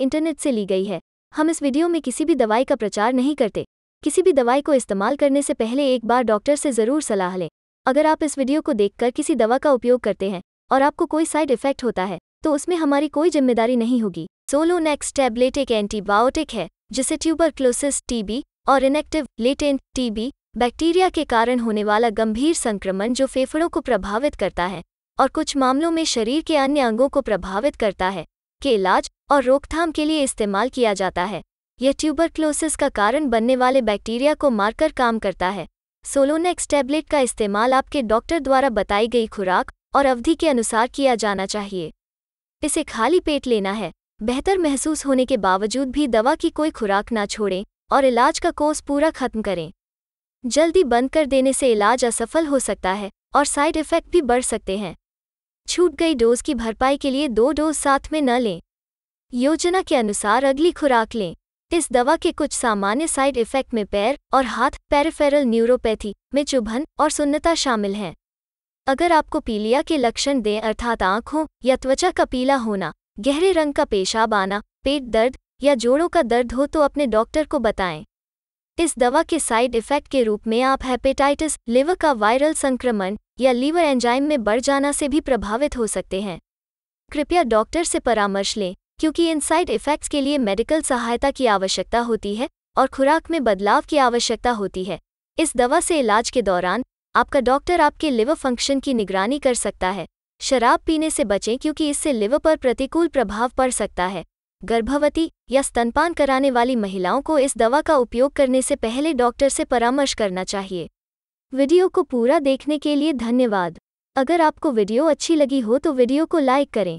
internet से ली गई है हम इस वीडियो में किसी भी दवाई का प्रचार नहीं करते किसी भी दवाई को इस्तेमाल करने से पहले एक बार डॉक्टर से ज़रूर सलाह लें अगर आप इस वीडियो को देखकर किसी दवा का उपयोग करते हैं और आपको कोई साइड इफेक्ट होता है तो उसमें हमारी कोई जिम्मेदारी नहीं होगी सोलोनेक्स टैबलेट एक एंटीबायोटिक है जिसे ट्यूबरक्लोसिस टीबी और इनेक्टिव लेटेंट टीबी बैक्टीरिया के कारण होने वाला गंभीर संक्रमण जो फेफड़ों को प्रभावित करता है और कुछ मामलों में शरीर के अन्य अंगों को प्रभावित करता है के इलाज और रोकथाम के लिए इस्तेमाल किया जाता है यह ट्यूबरक्लोसिस का कारण बनने वाले बैक्टीरिया को मारकर काम करता है सोलोनेक्स टैबलेट का इस्तेमाल आपके डॉक्टर द्वारा बताई गई खुराक और अवधि के अनुसार किया जाना चाहिए इसे खाली पेट लेना है बेहतर महसूस होने के बावजूद भी दवा की कोई खुराक ना छोड़ें और इलाज का कोर्स पूरा खत्म करें जल्दी बंद कर देने से इलाज असफल हो सकता है और साइड इफ़ेक्ट भी बढ़ सकते हैं छूट गई डोज की भरपाई के लिए दो डोज साथ में न लें योजना के अनुसार अगली खुराक लें इस दवा के कुछ सामान्य साइड इफेक्ट में पैर और हाथ पेरिफेरल न्यूरोपैथी में चुभन और सुन्नता शामिल हैं अगर आपको पीलिया के लक्षण दें अर्थात आंखों या त्वचा का पीला होना गहरे रंग का पेशाब आना पेट दर्द या जोड़ों का दर्द हो तो अपने डॉक्टर को बताएं इस दवा के साइड इफेक्ट के रूप में आप हेपेटाइटिस लिवर का वायरल संक्रमण या लीवर एंजाइम में बढ़ जाना से भी प्रभावित हो सकते हैं कृपया डॉक्टर से परामर्श लें क्योंकि इन साइड इफ़ेक्ट्स के लिए मेडिकल सहायता की आवश्यकता होती है और खुराक में बदलाव की आवश्यकता होती है इस दवा से इलाज के दौरान आपका डॉक्टर आपके लिवर फंक्शन की निगरानी कर सकता है शराब पीने से बचें क्योंकि इससे लिवर पर प्रतिकूल प्रभाव पड़ सकता है गर्भवती या स्तनपान कराने वाली महिलाओं को इस दवा का उपयोग करने से पहले डॉक्टर से परामर्श करना चाहिए वीडियो को पूरा देखने के लिए धन्यवाद अगर आपको वीडियो अच्छी लगी हो तो वीडियो को लाइक करें